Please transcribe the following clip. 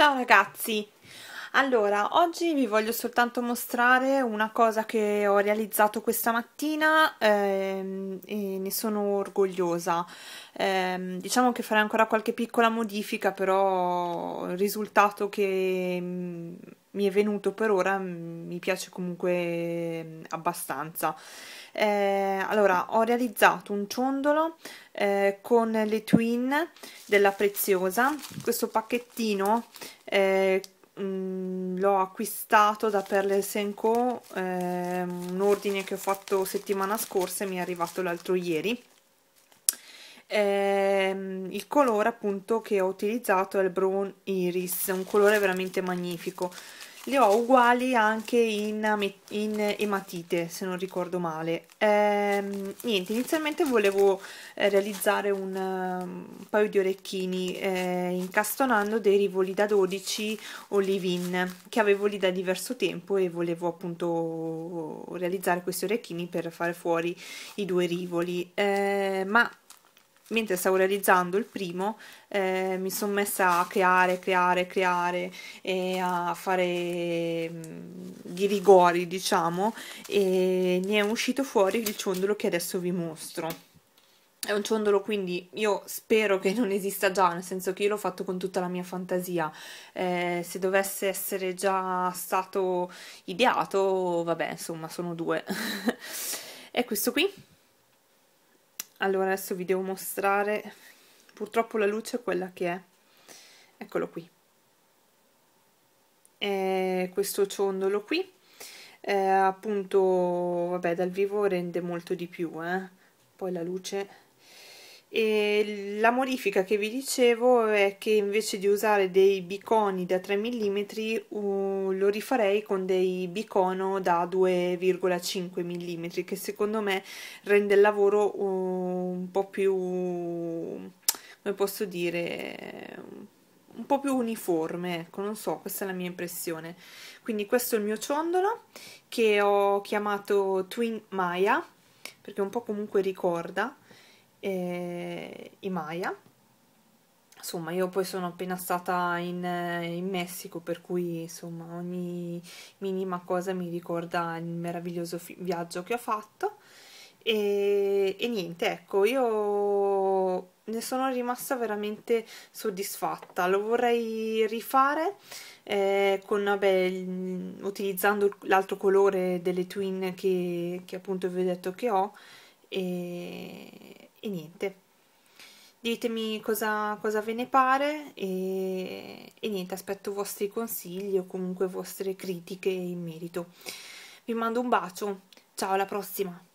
Ciao ragazzi! Allora, oggi vi voglio soltanto mostrare una cosa che ho realizzato questa mattina ehm, e ne sono orgogliosa. Ehm, diciamo che farei ancora qualche piccola modifica, però il risultato che mm, mi è venuto per ora mi piace comunque abbastanza eh, allora ho realizzato un ciondolo eh, con le twin della preziosa questo pacchettino eh, l'ho acquistato da Perle Senco eh, un ordine che ho fatto settimana scorsa e mi è arrivato l'altro ieri Ehm, il colore appunto che ho utilizzato è il Brown Iris, un colore veramente magnifico. Li ho uguali anche in, in ematite, se non ricordo male. Ehm, niente, inizialmente volevo eh, realizzare un, un, paio di orecchini eh, incastonando dei rivoli da 12 o in che avevo lì da diverso tempo e volevo appunto realizzare questi orecchini per fare fuori i due rivoli. Eh, ma mentre stavo realizzando il primo eh, mi sono messa a creare, creare, creare e a fare mm, di rigori diciamo e ne è uscito fuori il ciondolo che adesso vi mostro è un ciondolo quindi io spero che non esista già, nel senso che io l'ho fatto con tutta la mia fantasia, eh, se dovesse essere già stato ideato, vabbè insomma sono due. è questo qui allora adesso vi devo mostrare purtroppo la luce è quella che è eccolo qui è questo ciondolo qui eh, appunto vabbè dal vivo rende molto di più eh? poi la luce e la modifica che vi dicevo è che invece di usare dei biconi da 3 mm uh, lo rifarei con dei bicono da 2,5 mm che secondo me rende il lavoro un po' più come posso dire un po' più uniforme, ecco, non so, questa è la mia impressione. Quindi questo è il mio ciondolo che ho chiamato Twin Maya perché un po' comunque ricorda e i Maya. Insomma, io poi sono appena stata in, in, Messico, per cui insomma ogni minima cosa mi ricorda il meraviglioso viaggio che ho fatto. E, e niente, ecco, io ne sono rimasta veramente soddisfatta. Lo vorrei rifare eh, con, vabbè, utilizzando l'altro colore delle twin che, che appunto vi ho detto che ho. E e niente ditemi cosa, cosa, ve ne pare e, e niente, aspetto vostri consigli o comunque vostre critiche in merito. Vi mando un bacio, ciao alla prossima!